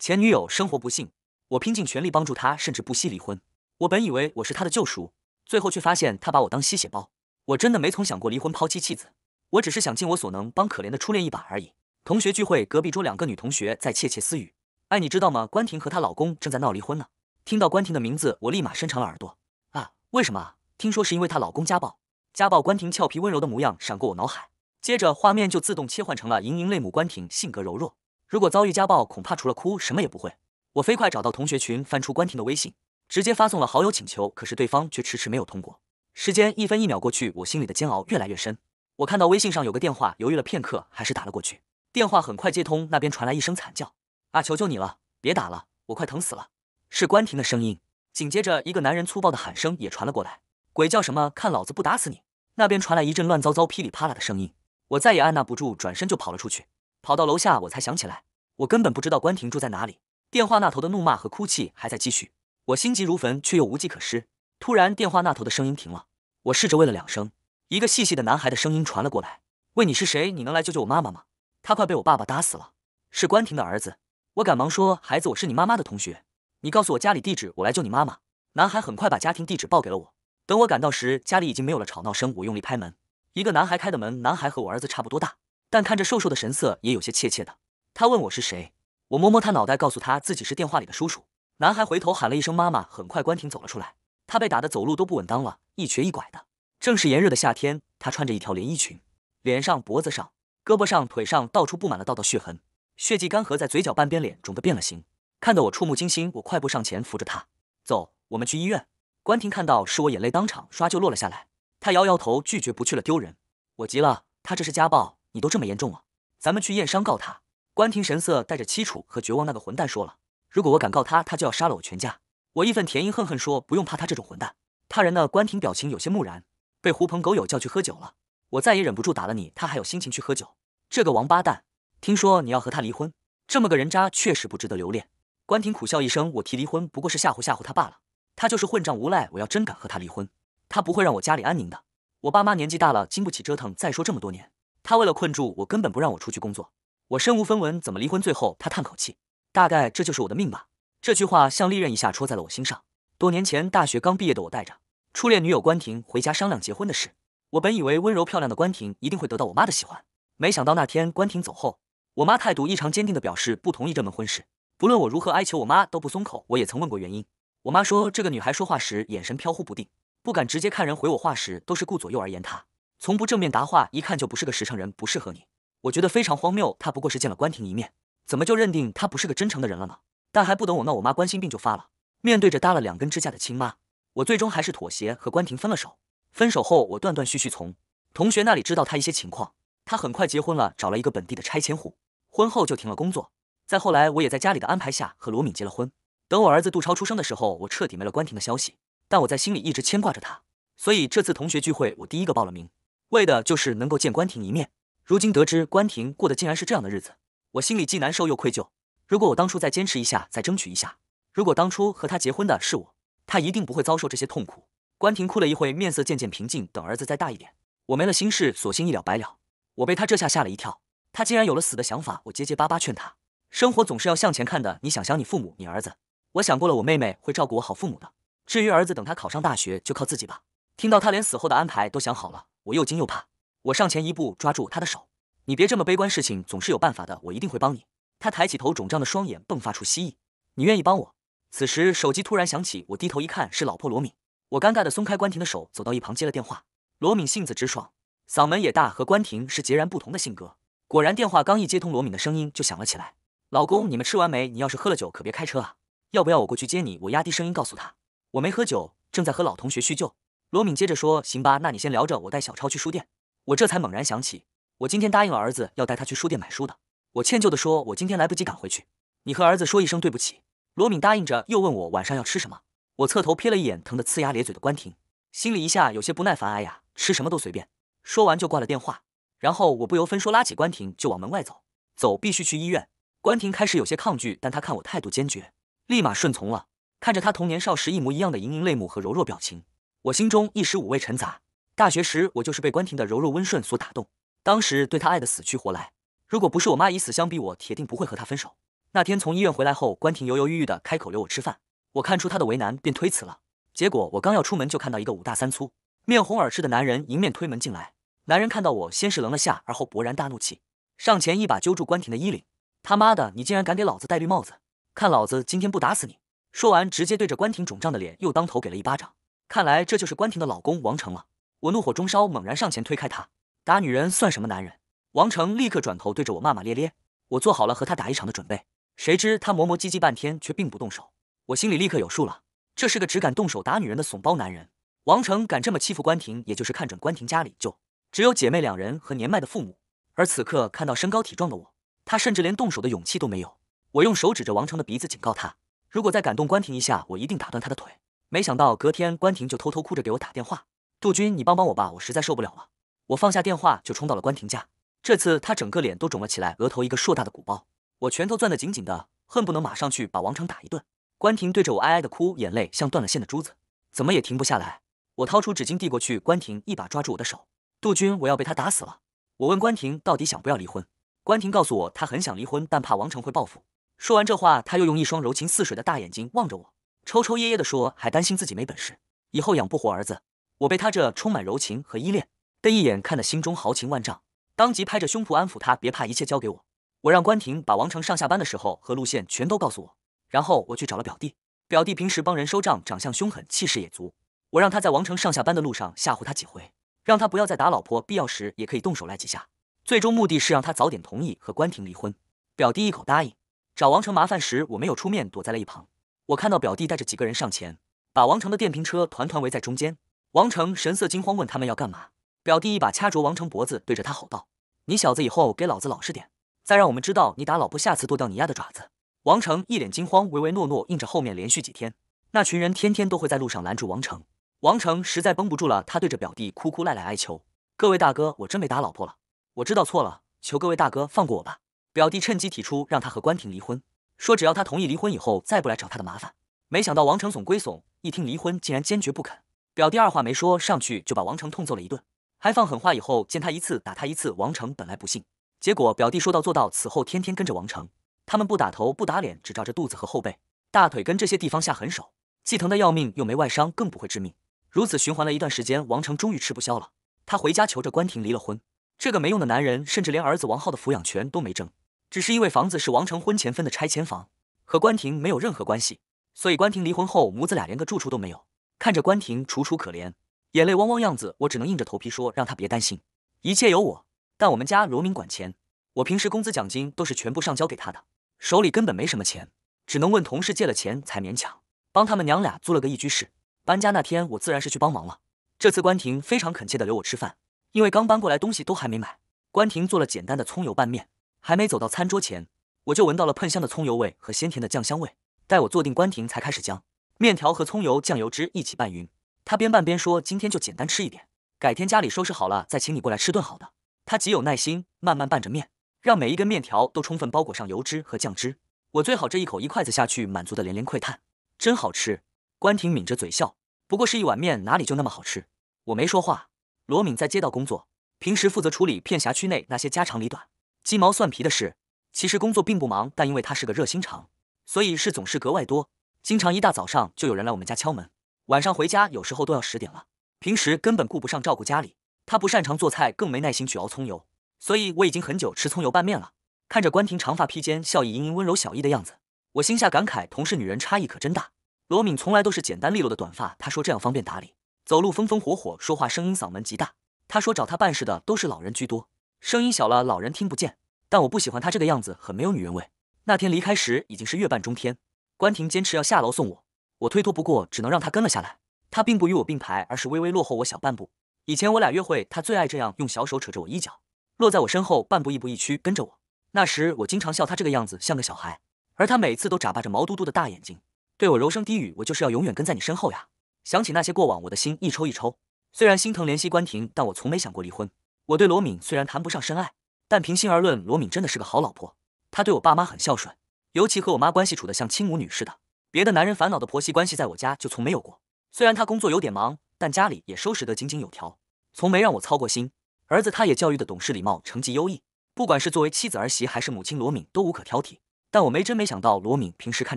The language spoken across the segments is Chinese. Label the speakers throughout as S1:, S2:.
S1: 前女友生活不幸，我拼尽全力帮助她，甚至不惜离婚。我本以为我是她的救赎，最后却发现她把我当吸血包。我真的没从想过离婚、抛妻弃子，我只是想尽我所能帮可怜的初恋一把而已。同学聚会，隔壁桌两个女同学在窃窃私语：“哎，你知道吗？关婷和她老公正在闹离婚呢。”听到关婷的名字，我立马伸长了耳朵。啊，为什么？听说是因为她老公家暴。家暴关婷俏皮温柔的模样闪过我脑海，接着画面就自动切换成了盈盈泪目关婷，性格柔弱。如果遭遇家暴，恐怕除了哭什么也不会。我飞快找到同学群，翻出关婷的微信，直接发送了好友请求。可是对方却迟迟没有通过。时间一分一秒过去，我心里的煎熬越来越深。我看到微信上有个电话，犹豫了片刻，还是打了过去。电话很快接通，那边传来一声惨叫：“啊，求求你了，别打了，我快疼死了。”是关婷的声音。紧接着，一个男人粗暴的喊声也传了过来：“鬼叫什么？看老子不打死你！”那边传来一阵乱糟糟、噼里啪啦的声音。我再也按捺不住，转身就跑了出去。跑到楼下，我才想起来，我根本不知道关婷住在哪里。电话那头的怒骂和哭泣还在继续，我心急如焚，却又无计可施。突然，电话那头的声音停了，我试着问了两声，一个细细的男孩的声音传了过来：“喂，你是谁？你能来救救我妈妈吗？她快被我爸爸打死了。”是关婷的儿子。我赶忙说：“孩子，我是你妈妈的同学，你告诉我家里地址，我来救你妈妈。”男孩很快把家庭地址报给了我。等我赶到时，家里已经没有了吵闹声。我用力拍门，一个男孩开的门。男孩和我儿子差不多大。但看着瘦瘦的神色，也有些怯怯的。他问我是谁，我摸摸他脑袋，告诉他自己是电话里的叔叔。男孩回头喊了一声“妈妈”，很快关婷走了出来。他被打得走路都不稳当了，一瘸一拐的。正是炎热的夏天，他穿着一条连衣裙，脸上、脖子上、胳膊上、腿上到处布满了道道血痕，血迹干涸在嘴角，半边脸肿得变了形，看得我触目惊心。我快步上前扶着他走，我们去医院。关婷看到是我，眼泪当场唰就落了下来。他摇摇头，拒绝不去了，丢人。我急了，他这是家暴。你都这么严重了，咱们去验伤告他。关婷神色带着凄楚和绝望，那个混蛋说了，如果我敢告他，他就要杀了我全家。我义愤填膺，恨恨说：“不用怕他这种混蛋。”他人呢？关婷表情有些木然，被狐朋狗友叫去喝酒了。我再也忍不住打了你，他还有心情去喝酒？这个王八蛋！听说你要和他离婚，这么个人渣确实不值得留恋。关婷苦笑一声：“我提离婚不过是吓唬吓唬他罢了，他就是混账无赖。我要真敢和他离婚，他不会让我家里安宁的。我爸妈年纪大了，经不起折腾。再说这么多年。”他为了困住我，根本不让我出去工作，我身无分文，怎么离婚？最后他叹口气，大概这就是我的命吧。这句话像利刃一下戳在了我心上。多年前，大学刚毕业的我带着初恋女友关婷回家商量结婚的事，我本以为温柔漂亮的关婷一定会得到我妈的喜欢，没想到那天关婷走后，我妈态度异常坚定地表示不同意这门婚事。不论我如何哀求，我妈都不松口。我也曾问过原因，我妈说这个女孩说话时眼神飘忽不定，不敢直接看人，回我话时都是顾左右而言他。从不正面答话，一看就不是个实诚人，不适合你。我觉得非常荒谬，他不过是见了关婷一面，怎么就认定他不是个真诚的人了呢？但还不等我闹，我妈冠心病就发了。面对着搭了两根支架的亲妈，我最终还是妥协，和关婷分了手。分手后，我断断续续从同学那里知道他一些情况。他很快结婚了，找了一个本地的拆迁户。婚后就停了工作。再后来，我也在家里的安排下和罗敏结了婚。等我儿子杜超出生的时候，我彻底没了关婷的消息。但我在心里一直牵挂着他，所以这次同学聚会，我第一个报了名。为的就是能够见关婷一面。如今得知关婷过的竟然是这样的日子，我心里既难受又愧疚。如果我当初再坚持一下，再争取一下，如果当初和她结婚的是我，她一定不会遭受这些痛苦。关婷哭了一会，面色渐渐平静。等儿子再大一点，我没了心事，索性一了百了。我被他这下吓了一跳，他竟然有了死的想法。我结结巴巴劝他，生活总是要向前看的。你想想你父母，你儿子。我想过了，我妹妹会照顾我好父母的。至于儿子，等他考上大学就靠自己吧。听到他连死后的安排都想好了。我又惊又怕，我上前一步抓住他的手，你别这么悲观，事情总是有办法的，我一定会帮你。他抬起头，肿胀的双眼迸发出蜥蜴：“你愿意帮我？此时手机突然响起，我低头一看是老婆罗敏，我尴尬的松开关婷的手，走到一旁接了电话。罗敏性子直爽，嗓门也大，和关婷是截然不同的性格。果然电话刚一接通，罗敏的声音就响了起来：“老公，你们吃完没？你要是喝了酒，可别开车啊！要不要我过去接你？”我压低声音告诉他：“我没喝酒，正在和老同学叙旧。”罗敏接着说：“行吧，那你先聊着，我带小超去书店。”我这才猛然想起，我今天答应了儿子要带他去书店买书的。我歉疚地说：“我今天来不及赶回去，你和儿子说一声对不起。”罗敏答应着，又问我晚上要吃什么。我侧头瞥了一眼疼得呲牙咧嘴的关婷，心里一下有些不耐烦。哎呀，吃什么都随便。说完就挂了电话，然后我不由分说拉起关婷就往门外走。走，必须去医院。关婷开始有些抗拒，但她看我态度坚决，立马顺从了。看着她同年少时一模一样的盈盈泪目和柔弱表情。我心中一时五味陈杂。大学时，我就是被关婷的柔弱温顺所打动，当时对她爱得死去活来。如果不是我妈以死相逼，我铁定不会和她分手。那天从医院回来后，关婷犹犹豫豫的开口留我吃饭，我看出她的为难，便推辞了。结果我刚要出门，就看到一个五大三粗、面红耳赤的男人迎面推门进来。男人看到我，先是愣了下，而后勃然大怒，气上前一把揪住关婷的衣领：“他妈的，你竟然敢给老子戴绿帽子！看老子今天不打死你！”说完，直接对着关婷肿胀的脸又当头给了一巴掌。看来这就是关婷的老公王成了。我怒火中烧，猛然上前推开他。打女人算什么男人？王成立刻转头对着我骂骂咧咧。我做好了和他打一场的准备，谁知他磨磨唧唧半天却并不动手。我心里立刻有数了，这是个只敢动手打女人的怂包男人。王成敢这么欺负关婷，也就是看准关婷家里就只有姐妹两人和年迈的父母。而此刻看到身高体壮的我，他甚至连动手的勇气都没有。我用手指着王成的鼻子警告他：如果再敢动关婷一下，我一定打断他的腿。没想到隔天，关婷就偷偷哭着给我打电话：“杜军，你帮帮我吧，我实在受不了了。”我放下电话就冲到了关婷家。这次她整个脸都肿了起来，额头一个硕大的鼓包。我拳头攥得紧紧的，恨不能马上去把王成打一顿。关婷对着我哀哀的哭，眼泪像断了线的珠子，怎么也停不下来。我掏出纸巾递过去，关婷一把抓住我的手：“杜军，我要被他打死了！”我问关婷到底想不要离婚。关婷告诉我，她很想离婚，但怕王成会报复。说完这话，她又用一双柔情似水的大眼睛望着我。抽抽噎噎地说，还担心自己没本事，以后养不活儿子。我被他这充满柔情和依恋的一眼看得心中豪情万丈，当即拍着胸脯安抚他，别怕，一切交给我。我让关婷把王成上下班的时候和路线全都告诉我，然后我去找了表弟。表弟平时帮人收账，长相凶狠，气势也足。我让他在王成上下班的路上吓唬他几回，让他不要再打老婆，必要时也可以动手来几下。最终目的是让他早点同意和关婷离婚。表弟一口答应。找王成麻烦时，我没有出面，躲在了一旁。我看到表弟带着几个人上前，把王成的电瓶车团团围在中间。王成神色惊慌，问他们要干嘛。表弟一把掐着王成脖子，对着他吼道：“你小子以后给老子老实点，再让我们知道你打老婆，下次剁掉你丫的爪子！”王成一脸惊慌，唯唯诺诺，硬着后面。连续几天，那群人天天都会在路上拦住王成。王成实在绷不住了，他对着表弟哭哭赖赖哀求：“各位大哥，我真没打老婆了，我知道错了，求各位大哥放过我吧！”表弟趁机提出让他和关婷离婚。说只要他同意离婚以后再不来找他的麻烦，没想到王成怂归怂，一听离婚竟然坚决不肯。表弟二话没说，上去就把王成痛揍了一顿，还放狠话以后见他一次打他一次。王成本来不信，结果表弟说到做到，此后天天跟着王成，他们不打头不打脸，只照着肚子和后背、大腿跟这些地方下狠手，既疼得要命，又没外伤，更不会致命。如此循环了一段时间，王成终于吃不消了，他回家求着关婷离了婚。这个没用的男人，甚至连儿子王浩的抚养权都没争。只是因为房子是王成婚前分的拆迁房，和关婷没有任何关系，所以关婷离婚后，母子俩连个住处都没有。看着关婷楚楚可怜，眼泪汪汪样子，我只能硬着头皮说，让她别担心，一切有我。但我们家罗明管钱，我平时工资奖金都是全部上交给他的，手里根本没什么钱，只能问同事借了钱才勉强帮他们娘俩租了个一居室。搬家那天，我自然是去帮忙了。这次关婷非常恳切的留我吃饭，因为刚搬过来东西都还没买，关婷做了简单的葱油拌面。还没走到餐桌前，我就闻到了喷香的葱油味和鲜甜的酱香味。待我坐定，关婷才开始将面条和葱油酱油汁一起拌匀。她边拌边说：“今天就简单吃一点，改天家里收拾好了再请你过来吃顿好的。”她极有耐心，慢慢拌着面，让每一根面条都充分包裹上油脂和酱汁。我最好这一口一筷子下去，满足的连连喟叹：“真好吃！”关婷抿着嘴笑，不过是一碗面，哪里就那么好吃？我没说话。罗敏在街道工作，平时负责处理片辖区内那些家长里短。鸡毛蒜皮的事，其实工作并不忙，但因为他是个热心肠，所以事总是格外多。经常一大早上就有人来我们家敲门，晚上回家有时候都要十点了。平时根本顾不上照顾家里。他不擅长做菜，更没耐心去熬葱油，所以我已经很久吃葱油拌面了。看着关婷长发披肩、笑意盈盈、温柔小意的样子，我心下感慨：同事女人差异可真大。罗敏从来都是简单利落的短发，她说这样方便打理，走路风风火火，说话声音嗓门极大。她说找她办事的都是老人居多。声音小了，老人听不见。但我不喜欢他这个样子，很没有女人味。那天离开时已经是月半中天，关婷坚持要下楼送我，我推脱不过，只能让他跟了下来。他并不与我并排，而是微微落后我小半步。以前我俩约会，他最爱这样，用小手扯着我衣角，落在我身后半步，亦步亦趋跟着我。那时我经常笑他这个样子像个小孩，而他每次都眨巴着毛嘟嘟的大眼睛，对我柔声低语：“我就是要永远跟在你身后呀。”想起那些过往，我的心一抽一抽。虽然心疼怜惜关婷，但我从没想过离婚。我对罗敏虽然谈不上深爱，但平心而论，罗敏真的是个好老婆。她对我爸妈很孝顺，尤其和我妈关系处得像亲母女似的。别的男人烦恼的婆媳关系，在我家就从没有过。虽然她工作有点忙，但家里也收拾得井井有条，从没让我操过心。儿子她也教育得懂事礼貌，成绩优异。不管是作为妻子儿媳还是母亲，罗敏都无可挑剔。但我没真没想到，罗敏平时看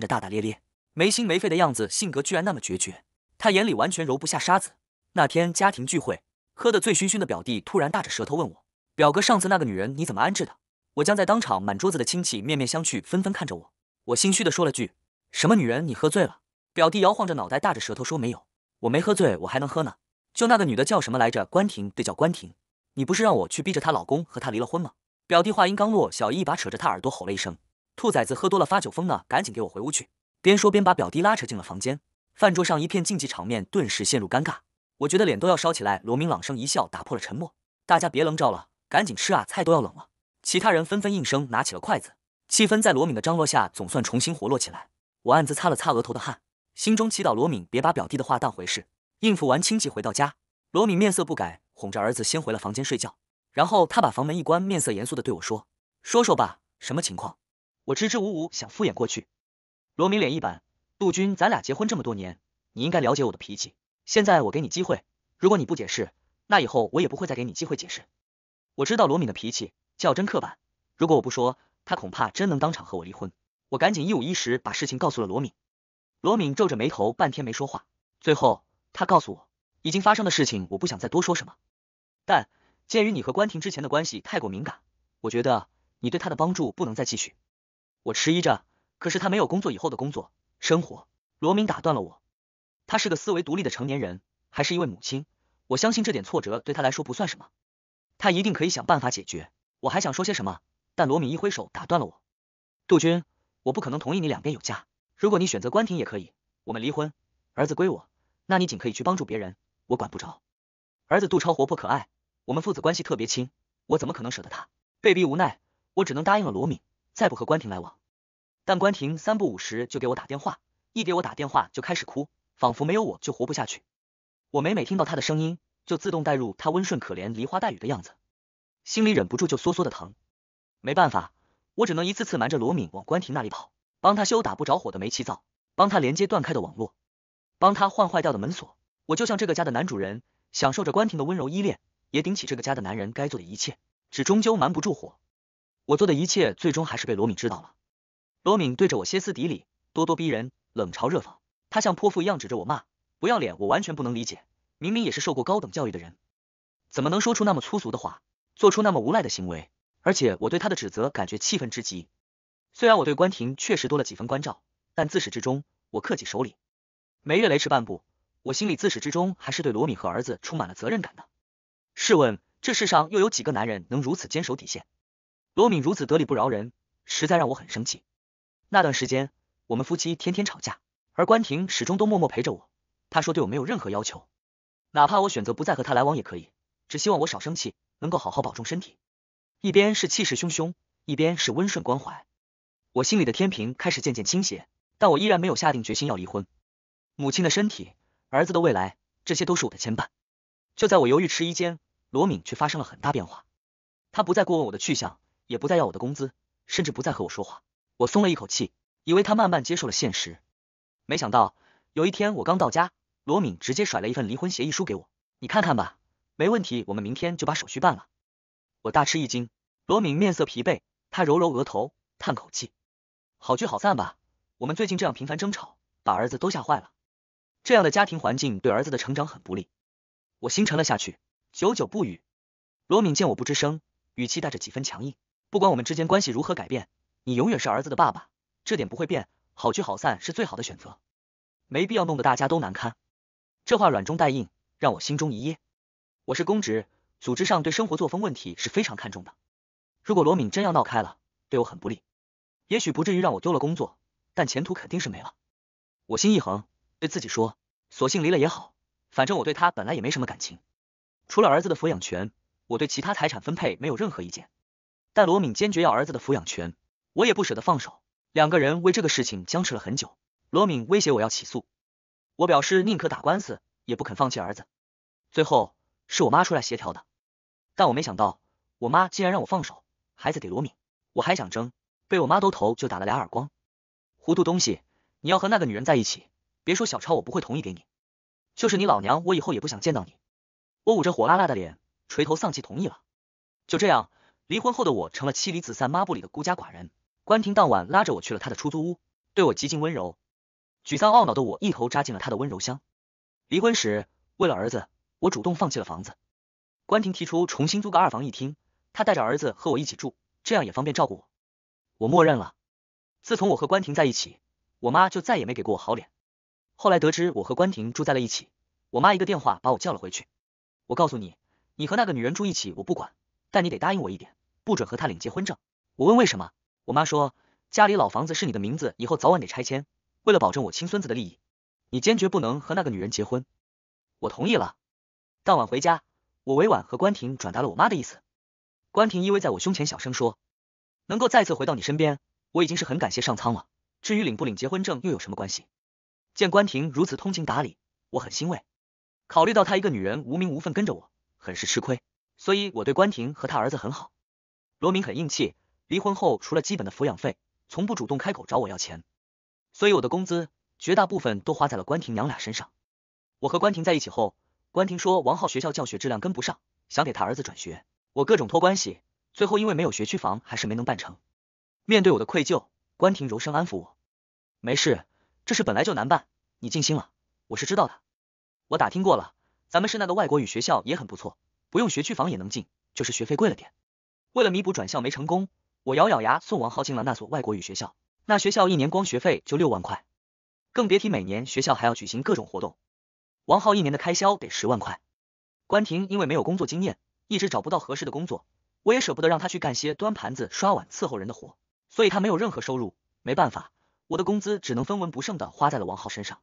S1: 着大大咧咧、没心没肺的样子，性格居然那么决绝。她眼里完全揉不下沙子。那天家庭聚会。喝得醉醺醺的表弟突然大着舌头问我：“表哥，上次那个女人你怎么安置的？”我将在当场满桌子的亲戚面面相觑，纷纷看着我。我心虚的说了句：“什么女人？你喝醉了。”表弟摇晃着脑袋，大着舌头说：“没有，我没喝醉，我还能喝呢。就那个女的叫什么来着？关婷，对，叫关婷。你不是让我去逼着她老公和她离了婚吗？”表弟话音刚落，小姨一把扯着他耳朵吼了一声：“兔崽子，喝多了发酒疯呢，赶紧给我回屋去！”边说边把表弟拉扯进了房间。饭桌上一片竞技场面，顿时陷入尴尬。我觉得脸都要烧起来。罗敏朗声一笑，打破了沉默。大家别冷着了，赶紧吃啊，菜都要冷了。其他人纷纷应声，拿起了筷子。气氛在罗敏的张罗下，总算重新活络起来。我暗自擦了擦额头的汗，心中祈祷罗敏别把表弟的话当回事。应付完亲戚，回到家，罗敏面色不改，哄着儿子先回了房间睡觉。然后他把房门一关，面色严肃地对我说：“说说吧，什么情况？”我支支吾吾，想敷衍过去。罗敏脸一板：“杜军，咱俩结婚这么多年，你应该了解我的脾气。”现在我给你机会，如果你不解释，那以后我也不会再给你机会解释。我知道罗敏的脾气较真刻板，如果我不说，他恐怕真能当场和我离婚。我赶紧一五一十把事情告诉了罗敏。罗敏皱着眉头，半天没说话。最后他告诉我，已经发生的事情我不想再多说什么。但鉴于你和关婷之前的关系太过敏感，我觉得你对她的帮助不能再继续。我迟疑着，可是他没有工作以后的工作生活。罗敏打断了我。他是个思维独立的成年人，还是一位母亲。我相信这点挫折对他来说不算什么，他一定可以想办法解决。我还想说些什么，但罗敏一挥手打断了我。杜军，我不可能同意你两边有家。如果你选择关停也可以，我们离婚，儿子归我。那你仅可以去帮助别人，我管不着。儿子杜超活泼可爱，我们父子关系特别亲，我怎么可能舍得他？被逼无奈，我只能答应了罗敏，再不和关婷来往。但关婷三不五时就给我打电话，一给我打电话就开始哭。仿佛没有我就活不下去，我每每听到他的声音，就自动带入他温顺可怜梨花带雨的样子，心里忍不住就缩缩的疼。没办法，我只能一次次瞒着罗敏往关婷那里跑，帮他修打不着火的煤气灶，帮他连接断开的网络，帮他换坏掉的门锁。我就像这个家的男主人，享受着关婷的温柔依恋，也顶起这个家的男人该做的一切。只终究瞒不住火，我做的一切最终还是被罗敏知道了。罗敏对着我歇斯底里、咄咄逼人、冷嘲热讽。他像泼妇一样指着我骂，不要脸！我完全不能理解，明明也是受过高等教育的人，怎么能说出那么粗俗的话，做出那么无赖的行为？而且我对他的指责感觉气愤之极。虽然我对关婷确实多了几分关照，但自始至终我克己守礼，没越雷池半步。我心里自始至终还是对罗敏和儿子充满了责任感的。试问，这世上又有几个男人能如此坚守底线？罗敏如此得理不饶人，实在让我很生气。那段时间，我们夫妻天天吵架。而关婷始终都默默陪着我，她说对我没有任何要求，哪怕我选择不再和她来往也可以，只希望我少生气，能够好好保重身体。一边是气势汹汹，一边是温顺关怀，我心里的天平开始渐渐倾斜，但我依然没有下定决心要离婚。母亲的身体，儿子的未来，这些都是我的牵绊。就在我犹豫迟疑间，罗敏却发生了很大变化，他不再过问我的去向，也不再要我的工资，甚至不再和我说话。我松了一口气，以为他慢慢接受了现实。没想到有一天我刚到家，罗敏直接甩了一份离婚协议书给我，你看看吧，没问题，我们明天就把手续办了。我大吃一惊，罗敏面色疲惫，他揉揉额头，叹口气，好聚好散吧，我们最近这样频繁争吵，把儿子都吓坏了，这样的家庭环境对儿子的成长很不利。我心沉了下去，久久不语。罗敏见我不吱声，语气带着几分强硬，不管我们之间关系如何改变，你永远是儿子的爸爸，这点不会变。好聚好散是最好的选择，没必要弄得大家都难堪。这话软中带硬，让我心中一噎。我是公职，组织上对生活作风问题是非常看重的。如果罗敏真要闹开了，对我很不利。也许不至于让我丢了工作，但前途肯定是没了。我心一横，对自己说：，索性离了也好，反正我对他本来也没什么感情。除了儿子的抚养权，我对其他财产分配没有任何意见。但罗敏坚决要儿子的抚养权，我也不舍得放手。两个人为这个事情僵持了很久，罗敏威胁我要起诉，我表示宁可打官司也不肯放弃儿子。最后是我妈出来协调的，但我没想到我妈竟然让我放手，孩子给罗敏。我还想争，被我妈兜头就打了俩耳光，糊涂东西！你要和那个女人在一起，别说小超，我不会同意给你，就是你老娘，我以后也不想见到你。我捂着火辣辣的脸，垂头丧气同意了。就这样，离婚后的我成了妻离子散、抹布里的孤家寡人。关婷当晚拉着我去了她的出租屋，对我极尽温柔。沮丧懊恼的我一头扎进了她的温柔乡。离婚时，为了儿子，我主动放弃了房子。关婷提出重新租个二房一厅，她带着儿子和我一起住，这样也方便照顾我。我默认了。自从我和关婷在一起，我妈就再也没给过我好脸。后来得知我和关婷住在了一起，我妈一个电话把我叫了回去。我告诉你，你和那个女人住一起我不管，但你得答应我一点，不准和她领结婚证。我问为什么？我妈说，家里老房子是你的名字，以后早晚得拆迁。为了保证我亲孙子的利益，你坚决不能和那个女人结婚。我同意了。当晚回家，我委婉和关婷转达了我妈的意思。关婷依偎在我胸前，小声说：“能够再次回到你身边，我已经是很感谢上苍了。至于领不领结婚证又有什么关系？”见关婷如此通情达理，我很欣慰。考虑到她一个女人无名无份跟着我，很是吃亏，所以我对关婷和她儿子很好。罗明很硬气。离婚后，除了基本的抚养费，从不主动开口找我要钱，所以我的工资绝大部分都花在了关婷娘俩身上。我和关婷在一起后，关婷说王浩学校教学质量跟不上，想给他儿子转学，我各种托关系，最后因为没有学区房，还是没能办成。面对我的愧疚，关婷柔声安抚我：“没事，这事本来就难办，你尽心了，我是知道的。我打听过了，咱们市那个外国语学校也很不错，不用学区房也能进，就是学费贵了点。为了弥补转校没成功。”我咬咬牙送王浩进了那所外国语学校，那学校一年光学费就六万块，更别提每年学校还要举行各种活动，王浩一年的开销得十万块。关婷因为没有工作经验，一直找不到合适的工作，我也舍不得让他去干些端盘子、刷碗、伺候人的活，所以他没有任何收入。没办法，我的工资只能分文不剩的花在了王浩身上。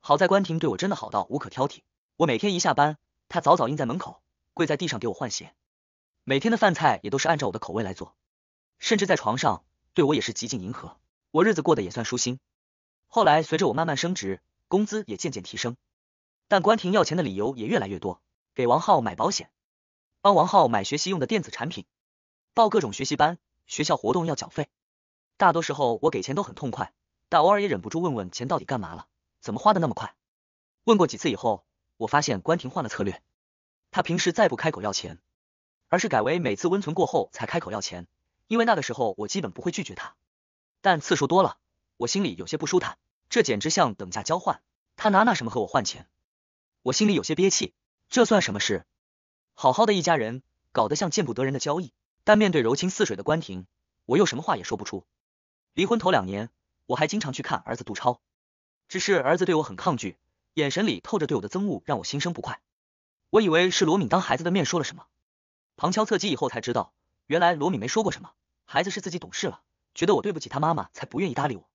S1: 好在关婷对我真的好到无可挑剔，我每天一下班，她早早应在门口，跪在地上给我换鞋，每天的饭菜也都是按照我的口味来做。甚至在床上对我也是极尽迎合，我日子过得也算舒心。后来随着我慢慢升职，工资也渐渐提升，但关婷要钱的理由也越来越多，给王浩买保险，帮王浩买学习用的电子产品，报各种学习班，学校活动要缴费。大多时候我给钱都很痛快，但偶尔也忍不住问问钱到底干嘛了，怎么花的那么快？问过几次以后，我发现关婷换了策略，她平时再不开口要钱，而是改为每次温存过后才开口要钱。因为那个时候我基本不会拒绝他，但次数多了，我心里有些不舒坦，这简直像等价交换，他拿那什么和我换钱，我心里有些憋气，这算什么事？好好的一家人，搞得像见不得人的交易。但面对柔情似水的关婷，我又什么话也说不出。离婚头两年，我还经常去看儿子杜超，只是儿子对我很抗拒，眼神里透着对我的憎恶，让我心生不快。我以为是罗敏当孩子的面说了什么，旁敲侧击以后才知道。原来罗敏没说过什么，孩子是自己懂事了，觉得我对不起他妈妈，才不愿意搭理我。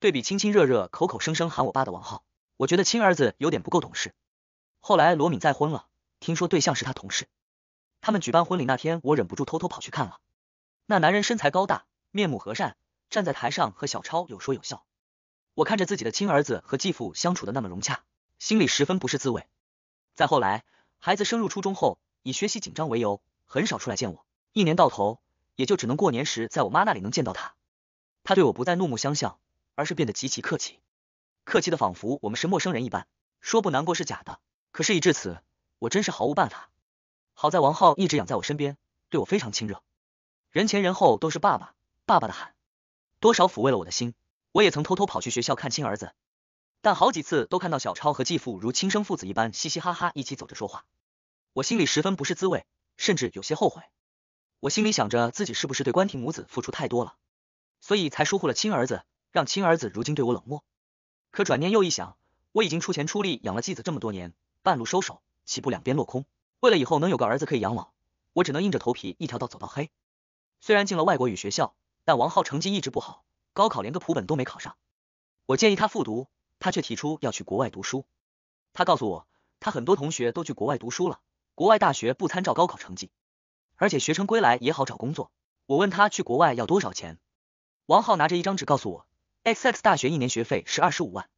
S1: 对比亲亲热热、口口声声喊我爸的王浩，我觉得亲儿子有点不够懂事。后来罗敏再婚了，听说对象是他同事，他们举办婚礼那天，我忍不住偷偷跑去看了。那男人身材高大，面目和善，站在台上和小超有说有笑。我看着自己的亲儿子和继父相处的那么融洽，心里十分不是滋味。再后来，孩子升入初中后，以学习紧张为由，很少出来见我。一年到头，也就只能过年时在我妈那里能见到他。她对我不再怒目相向，而是变得极其客气，客气的仿佛我们是陌生人一般。说不难过是假的，可事已至此，我真是毫无办法。好在王浩一直养在我身边，对我非常亲热，人前人后都是爸爸爸爸的喊，多少抚慰了我的心。我也曾偷偷跑去学校看亲儿子，但好几次都看到小超和继父如亲生父子一般嘻嘻哈哈一起走着说话，我心里十分不是滋味，甚至有些后悔。我心里想着，自己是不是对关婷母子付出太多了，所以才疏忽了亲儿子，让亲儿子如今对我冷漠。可转念又一想，我已经出钱出力养了继子这么多年，半路收手，岂不两边落空？为了以后能有个儿子可以养老，我只能硬着头皮一条道走到黑。虽然进了外国语学校，但王浩成绩一直不好，高考连个普本都没考上。我建议他复读，他却提出要去国外读书。他告诉我，他很多同学都去国外读书了，国外大学不参照高考成绩。而且学成归来也好找工作。我问他去国外要多少钱，王浩拿着一张纸告诉我，XX 大学一年学费是二十五万。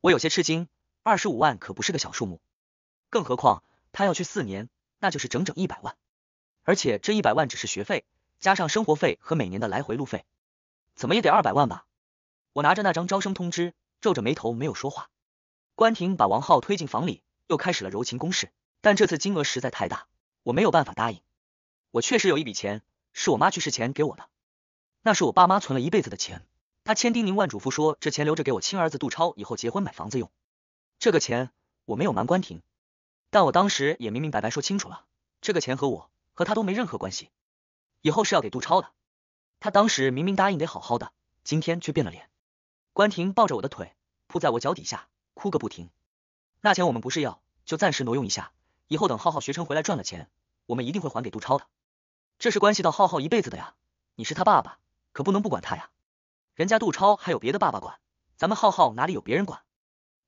S1: 我有些吃惊，二十五万可不是个小数目，更何况他要去四年，那就是整整一百万。而且这一百万只是学费，加上生活费和每年的来回路费，怎么也得二百万吧？我拿着那张招生通知，皱着眉头没有说话。关婷把王浩推进房里，又开始了柔情攻势，但这次金额实在太大，我没有办法答应。我确实有一笔钱，是我妈去世前给我的，那是我爸妈存了一辈子的钱。他千叮咛万嘱咐说，这钱留着给我亲儿子杜超以后结婚买房子用。这个钱我没有瞒关婷，但我当时也明明白白说清楚了，这个钱和我和他都没任何关系，以后是要给杜超的。他当时明明答应得好好的，今天却变了脸。关婷抱着我的腿，扑在我脚底下哭个不停。那钱我们不是要，就暂时挪用一下，以后等浩浩学成回来赚了钱，我们一定会还给杜超的。这是关系到浩浩一辈子的呀，你是他爸爸，可不能不管他呀。人家杜超还有别的爸爸管，咱们浩浩哪里有别人管？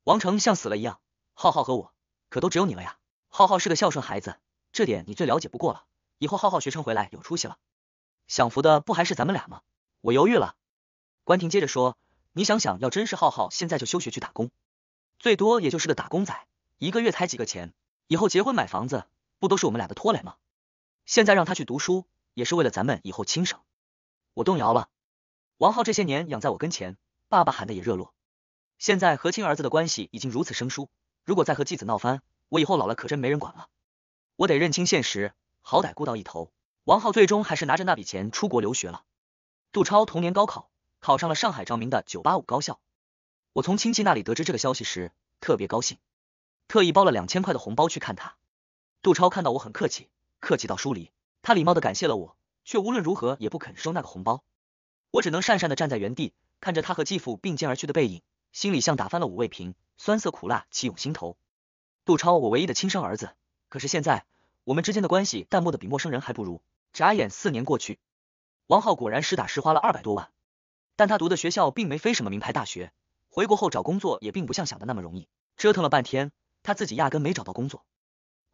S1: 王成像死了一样，浩浩和我可都只有你了呀。浩浩是个孝顺孩子，这点你最了解不过了。以后浩浩学成回来有出息了，享福的不还是咱们俩吗？我犹豫了，关婷接着说，你想想要真是浩浩现在就休学去打工，最多也就是个打工仔，一个月才几个钱，以后结婚买房子不都是我们俩的拖累吗？现在让他去读书，也是为了咱们以后亲生。我动摇了，王浩这些年养在我跟前，爸爸喊的也热络，现在和亲儿子的关系已经如此生疏，如果再和继子闹翻，我以后老了可真没人管了。我得认清现实，好歹顾到一头。王浩最终还是拿着那笔钱出国留学了。杜超同年高考考上了上海著名的九八五高校。我从亲戚那里得知这个消息时，特别高兴，特意包了两千块的红包去看他。杜超看到我很客气。客气到疏离，他礼貌的感谢了我，却无论如何也不肯收那个红包。我只能讪讪的站在原地，看着他和继父并肩而去的背影，心里像打翻了五味瓶，酸涩苦辣齐涌心头。杜超，我唯一的亲生儿子，可是现在我们之间的关系淡漠的比陌生人还不如。眨眼四年过去，王浩果然实打实花了二百多万，但他读的学校并没非什么名牌大学，回国后找工作也并不像想的那么容易，折腾了半天，他自己压根没找到工作。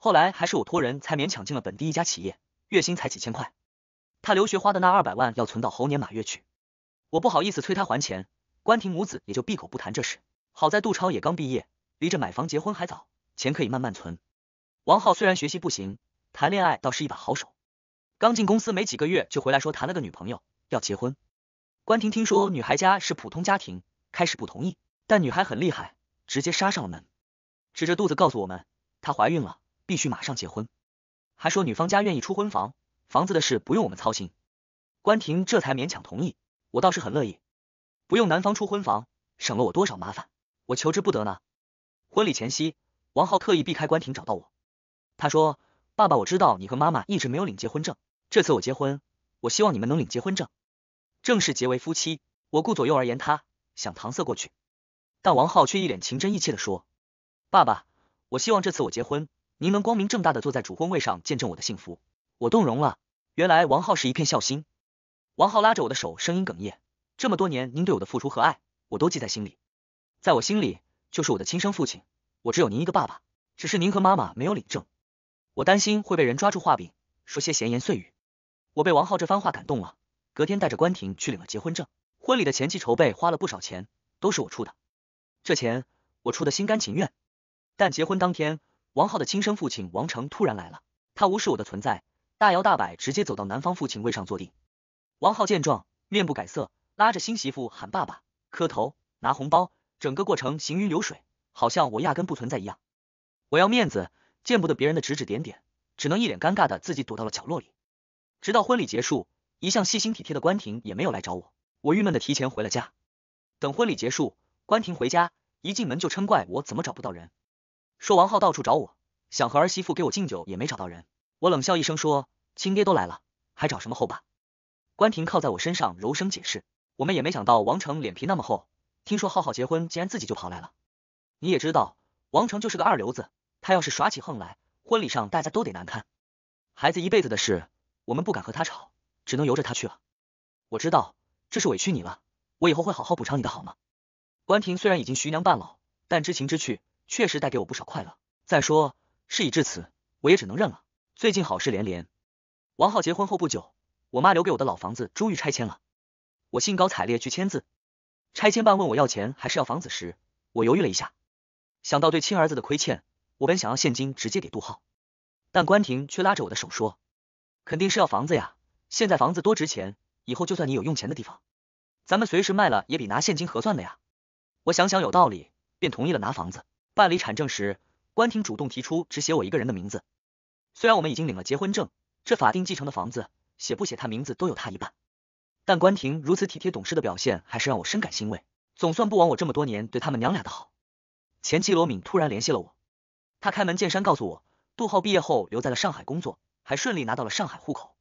S1: 后来还是我托人才勉强进了本地一家企业，月薪才几千块。他留学花的那二百万要存到猴年马月去，我不好意思催他还钱，关婷母子也就闭口不谈这事。好在杜超也刚毕业，离着买房结婚还早，钱可以慢慢存。王浩虽然学习不行，谈恋爱倒是一把好手。刚进公司没几个月就回来说谈了个女朋友要结婚，关婷听说女孩家是普通家庭，开始不同意，但女孩很厉害，直接杀上了门，指着肚子告诉我们她怀孕了。必须马上结婚，还说女方家愿意出婚房，房子的事不用我们操心。关婷这才勉强同意，我倒是很乐意，不用男方出婚房，省了我多少麻烦，我求之不得呢。婚礼前夕，王浩特意避开关婷找到我，他说：“爸爸，我知道你和妈妈一直没有领结婚证，这次我结婚，我希望你们能领结婚证，正式结为夫妻。”我顾左右而言他，想搪塞过去，但王浩却一脸情真意切的说：“爸爸，我希望这次我结婚。”您能光明正大的坐在主婚位上见证我的幸福，我动容了。原来王浩是一片孝心。王浩拉着我的手，声音哽咽。这么多年，您对我的付出和爱，我都记在心里。在我心里，就是我的亲生父亲。我只有您一个爸爸。只是您和妈妈没有领证，我担心会被人抓住画柄，说些闲言碎语。我被王浩这番话感动了。隔天，带着关婷去领了结婚证。婚礼的前期筹备花了不少钱，都是我出的。这钱我出的心甘情愿。但结婚当天。王浩的亲生父亲王成突然来了，他无视我的存在，大摇大摆直接走到男方父亲位上坐定。王浩见状，面不改色，拉着新媳妇喊爸爸，磕头，拿红包，整个过程行云流水，好像我压根不存在一样。我要面子，见不得别人的指指点点，只能一脸尴尬的自己躲到了角落里。直到婚礼结束，一向细心体贴的关婷也没有来找我，我郁闷的提前回了家。等婚礼结束，关婷回家，一进门就嗔怪我怎么找不到人。说王浩到处找我，想和儿媳妇给我敬酒也没找到人。我冷笑一声说：“亲爹都来了，还找什么后爸？”关婷靠在我身上，柔声解释：“我们也没想到王成脸皮那么厚，听说浩浩结婚，竟然自己就跑来了。你也知道，王成就是个二流子，他要是耍起横来，婚礼上大家都得难堪。孩子一辈子的事，我们不敢和他吵，只能由着他去了。我知道这是委屈你了，我以后会好好补偿你的，好吗？”关婷虽然已经徐娘半老，但知情知趣。确实带给我不少快乐。再说，事已至此，我也只能认了。最近好事连连，王浩结婚后不久，我妈留给我的老房子终于拆迁了。我兴高采烈去签字，拆迁办问我要钱还是要房子时，我犹豫了一下，想到对亲儿子的亏欠，我本想要现金直接给杜浩，但关婷却拉着我的手说：“肯定是要房子呀，现在房子多值钱，以后就算你有用钱的地方，咱们随时卖了也比拿现金合算的呀。”我想想有道理，便同意了拿房子。办理产证时，关婷主动提出只写我一个人的名字。虽然我们已经领了结婚证，这法定继承的房子写不写他名字都有他一半，但关婷如此体贴懂事的表现还是让我深感欣慰，总算不枉我这么多年对他们娘俩的好。前妻罗敏突然联系了我，他开门见山告诉我，杜浩毕业后留在了上海工作，还顺利拿到了上海户口，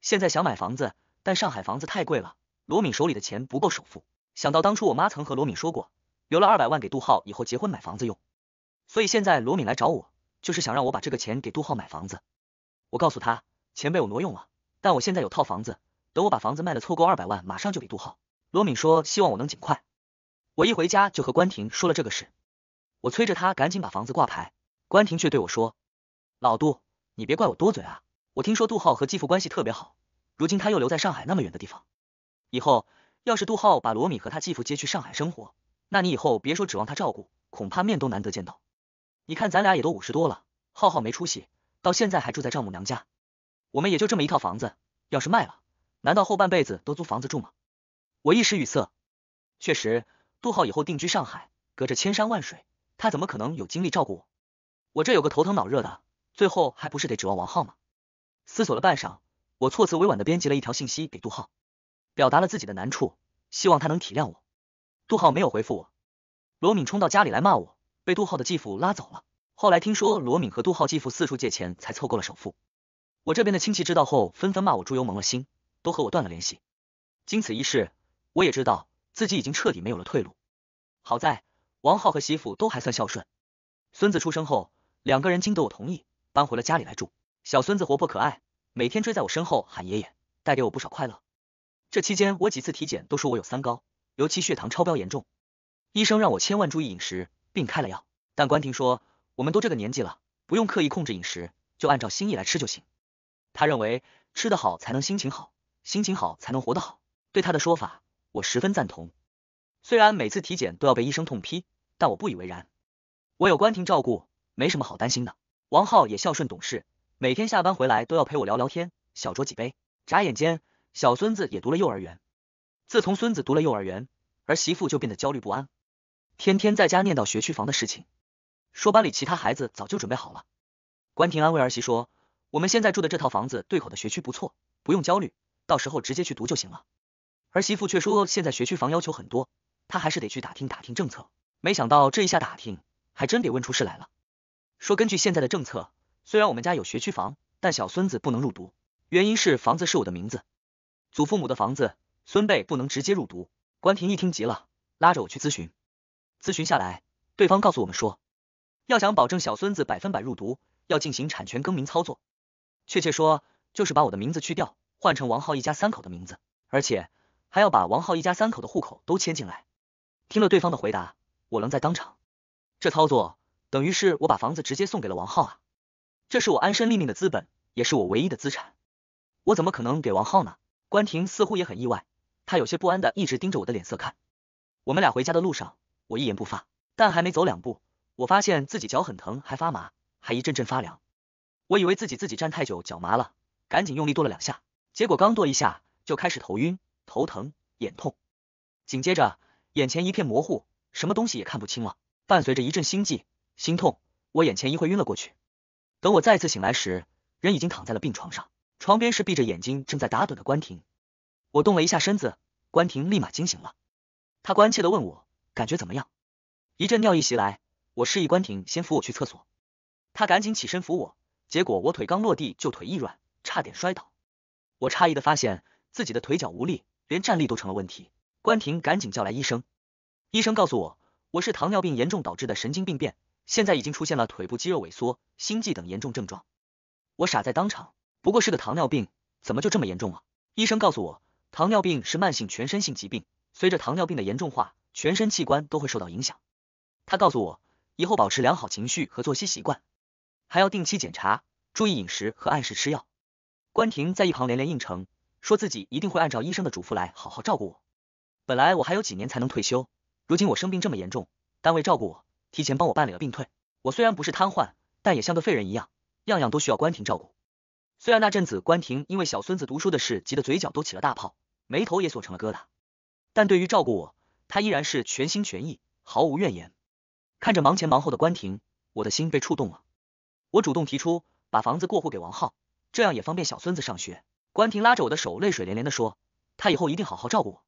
S1: 现在想买房子，但上海房子太贵了，罗敏手里的钱不够首付。想到当初我妈曾和罗敏说过。留了二百万给杜浩，以后结婚买房子用。所以现在罗敏来找我，就是想让我把这个钱给杜浩买房子。我告诉他，钱被我挪用了，但我现在有套房子，等我把房子卖了，凑够二百万，马上就给杜浩。罗敏说希望我能尽快。我一回家就和关婷说了这个事，我催着他赶紧把房子挂牌。关婷却对我说：“老杜，你别怪我多嘴啊！我听说杜浩和继父关系特别好，如今他又留在上海那么远的地方，以后要是杜浩把罗敏和他继父接去上海生活，”那你以后别说指望他照顾，恐怕面都难得见到。你看咱俩也都五十多了，浩浩没出息，到现在还住在丈母娘家，我们也就这么一套房子，要是卖了，难道后半辈子都租房子住吗？我一时语塞，确实，杜浩以后定居上海，隔着千山万水，他怎么可能有精力照顾我？我这有个头疼脑热的，最后还不是得指望王浩吗？思索了半晌，我措辞委婉的编辑了一条信息给杜浩，表达了自己的难处，希望他能体谅我。杜浩没有回复我，罗敏冲到家里来骂我，被杜浩的继父拉走了。后来听说罗敏和杜浩继父四处借钱才凑够了首付。我这边的亲戚知道后纷纷骂我猪油蒙了心，都和我断了联系。经此一事，我也知道自己已经彻底没有了退路。好在王浩和媳妇都还算孝顺，孙子出生后，两个人经得我同意，搬回了家里来住。小孙子活泼可爱，每天追在我身后喊爷爷，带给我不少快乐。这期间我几次体检都说我有三高。尤其血糖超标严重，医生让我千万注意饮食，并开了药。但关婷说，我们都这个年纪了，不用刻意控制饮食，就按照心意来吃就行。他认为吃得好才能心情好，心情好才能活得好。对他的说法，我十分赞同。虽然每次体检都要被医生痛批，但我不以为然。我有关婷照顾，没什么好担心的。王浩也孝顺懂事，每天下班回来都要陪我聊聊天，小酌几杯。眨眼间，小孙子也读了幼儿园。自从孙子读了幼儿园，儿媳妇就变得焦虑不安，天天在家念叨学区房的事情，说班里其他孩子早就准备好了。关婷安慰儿媳说：“我们现在住的这套房子对口的学区不错，不用焦虑，到时候直接去读就行了。”儿媳妇却说：“现在学区房要求很多，她还是得去打听打听政策。”没想到这一下打听，还真得问出事来了。说根据现在的政策，虽然我们家有学区房，但小孙子不能入读，原因是房子是我的名字，祖父母的房子。孙辈不能直接入读。关婷一听急了，拉着我去咨询。咨询下来，对方告诉我们说，要想保证小孙子百分百入读，要进行产权更名操作，确切说就是把我的名字去掉，换成王浩一家三口的名字，而且还要把王浩一家三口的户口都迁进来。听了对方的回答，我愣在当场。这操作等于是我把房子直接送给了王浩啊！这是我安身立命的资本，也是我唯一的资产，我怎么可能给王浩呢？关婷似乎也很意外。他有些不安的一直盯着我的脸色看。我们俩回家的路上，我一言不发，但还没走两步，我发现自己脚很疼，还发麻，还一阵阵发凉。我以为自己自己站太久脚麻了，赶紧用力跺了两下，结果刚跺一下就开始头晕、头疼、眼痛，紧接着眼前一片模糊，什么东西也看不清了，伴随着一阵心悸、心痛，我眼前一灰晕了过去。等我再次醒来时，人已经躺在了病床上，床边是闭着眼睛正在打盹的关婷。我动了一下身子，关婷立马惊醒了，她关切的问我感觉怎么样？一阵尿意袭来，我示意关婷先扶我去厕所，她赶紧起身扶我，结果我腿刚落地就腿一软，差点摔倒。我诧异的发现自己的腿脚无力，连站立都成了问题。关婷赶紧叫来医生，医生告诉我我是糖尿病严重导致的神经病变，现在已经出现了腿部肌肉萎缩、心悸等严重症状。我傻在当场，不过是个糖尿病，怎么就这么严重了？医生告诉我。糖尿病是慢性全身性疾病，随着糖尿病的严重化，全身器官都会受到影响。他告诉我，以后保持良好情绪和作息习惯，还要定期检查，注意饮食和按时吃药。关婷在一旁连连应承，说自己一定会按照医生的嘱咐来好好照顾我。本来我还有几年才能退休，如今我生病这么严重，单位照顾我，提前帮我办理了病退。我虽然不是瘫痪，但也像个废人一样，样样都需要关婷照顾。虽然那阵子关婷因为小孙子读书的事急得嘴角都起了大泡。眉头也锁成了疙瘩，但对于照顾我，他依然是全心全意，毫无怨言。看着忙前忙后的关婷，我的心被触动了。我主动提出把房子过户给王浩，这样也方便小孙子上学。关婷拉着我的手，泪水连连的说，他以后一定好好照顾我。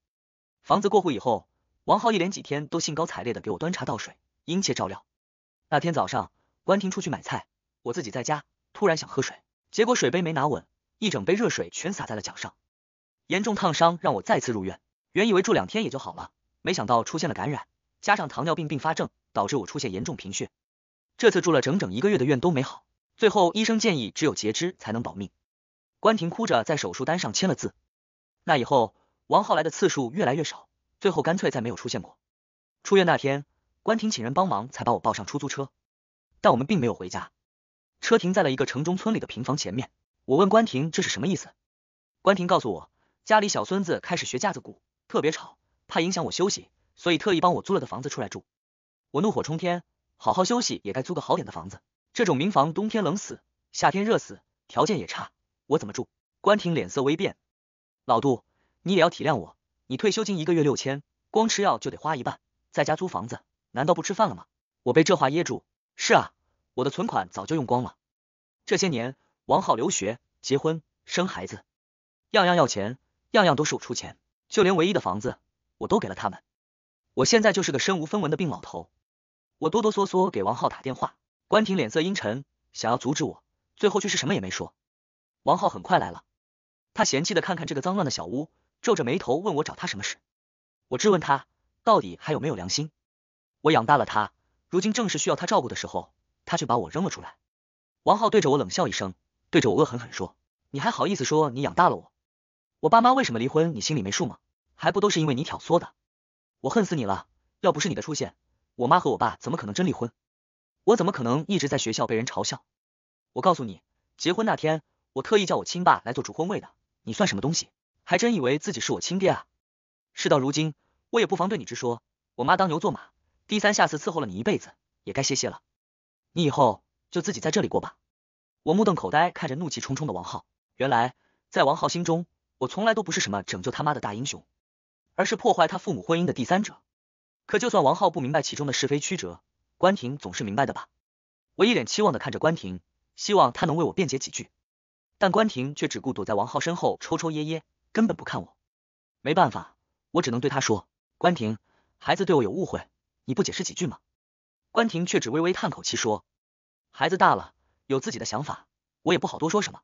S1: 房子过户以后，王浩一连几天都兴高采烈的给我端茶倒水，殷切照料。那天早上，关婷出去买菜，我自己在家，突然想喝水，结果水杯没拿稳，一整杯热水全洒在了脚上。严重烫伤让我再次入院，原以为住两天也就好了，没想到出现了感染，加上糖尿病并发症，导致我出现严重贫血。这次住了整整一个月的院都没好，最后医生建议只有截肢才能保命。关婷哭着在手术单上签了字。那以后，王浩来的次数越来越少，最后干脆再没有出现过。出院那天，关婷请人帮忙才把我抱上出租车，但我们并没有回家，车停在了一个城中村里的平房前面。我问关婷这是什么意思，关婷告诉我。家里小孙子开始学架子鼓，特别吵，怕影响我休息，所以特意帮我租了个房子出来住。我怒火冲天，好好休息也该租个好点的房子，这种民房冬天冷死，夏天热死，条件也差，我怎么住？关婷脸色微变，老杜，你也要体谅我，你退休金一个月六千，光吃药就得花一半，在家租房子难道不吃饭了吗？我被这话噎住。是啊，我的存款早就用光了，这些年王浩留学、结婚、生孩子，样样要钱。样样都是我出钱，就连唯一的房子我都给了他们。我现在就是个身无分文的病老头。我哆哆嗦嗦给王浩打电话，关婷脸色阴沉，想要阻止我，最后却是什么也没说。王浩很快来了，他嫌弃的看看这个脏乱的小屋，皱着眉头问我找他什么事。我质问他，到底还有没有良心？我养大了他，如今正是需要他照顾的时候，他却把我扔了出来。王浩对着我冷笑一声，对着我恶狠狠说：“你还好意思说你养大了我？”我爸妈为什么离婚？你心里没数吗？还不都是因为你挑唆的！我恨死你了！要不是你的出现，我妈和我爸怎么可能真离婚？我怎么可能一直在学校被人嘲笑？我告诉你，结婚那天，我特意叫我亲爸来做主婚位的。你算什么东西？还真以为自己是我亲爹啊？事到如今，我也不妨对你直说，我妈当牛做马，低三下四伺候了你一辈子，也该歇歇了。你以后就自己在这里过吧。我目瞪口呆看着怒气冲冲的王浩，原来在王浩心中。我从来都不是什么拯救他妈的大英雄，而是破坏他父母婚姻的第三者。可就算王浩不明白其中的是非曲折，关婷总是明白的吧？我一脸期望的看着关婷，希望她能为我辩解几句。但关婷却只顾躲在王浩身后抽抽噎噎，根本不看我。没办法，我只能对他说：“关婷，孩子对我有误会，你不解释几句吗？”关婷却只微微叹口气说：“孩子大了，有自己的想法，我也不好多说什么。”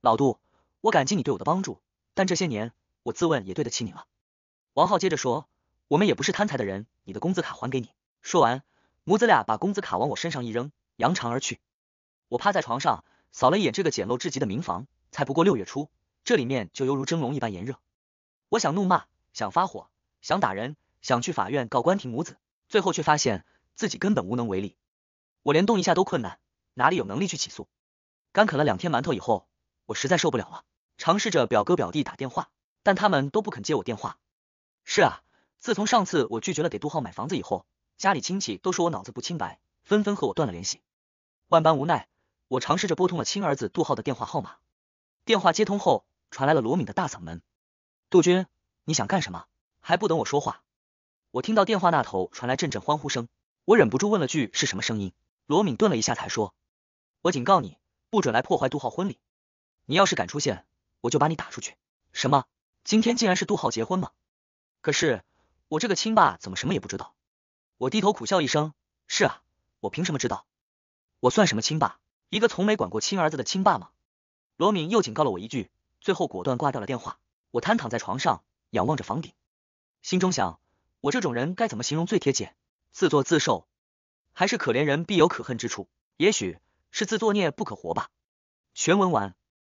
S1: 老杜，我感激你对我的帮助。但这些年，我自问也对得起你了。王浩接着说：“我们也不是贪财的人，你的工资卡还给你。”说完，母子俩把工资卡往我身上一扔，扬长而去。我趴在床上，扫了一眼这个简陋至极的民房，才不过六月初，这里面就犹如蒸笼一般炎热。我想怒骂，想发火，想打人，想去法院告关婷母子，最后却发现自己根本无能为力。我连动一下都困难，哪里有能力去起诉？干啃了两天馒头以后，我实在受不了了。尝试着表哥表弟打电话，但他们都不肯接我电话。是啊，自从上次我拒绝了给杜浩买房子以后，家里亲戚都说我脑子不清白，纷纷和我断了联系。万般无奈，我尝试着拨通了亲儿子杜浩的电话号码。电话接通后，传来了罗敏的大嗓门：“杜军，你想干什么？”还不等我说话，我听到电话那头传来阵阵欢呼声。我忍不住问了句：“是什么声音？”罗敏顿了一下，才说：“我警告你，不准来破坏杜浩婚礼。你要是敢出现。”我就把你打出去！什么？今天竟然是杜浩结婚吗？可是我这个亲爸怎么什么也不知道？我低头苦笑一声，是啊，我凭什么知道？我算什么亲爸？一个从没管过亲儿子的亲爸吗？罗敏又警告了我一句，最后果断挂掉了电话。我瘫躺在床上，仰望着房顶，心中想：我这种人该怎么形容最贴切？自作自受？还是可怜人必有可恨之处？也许是自作孽不可活吧。全文完。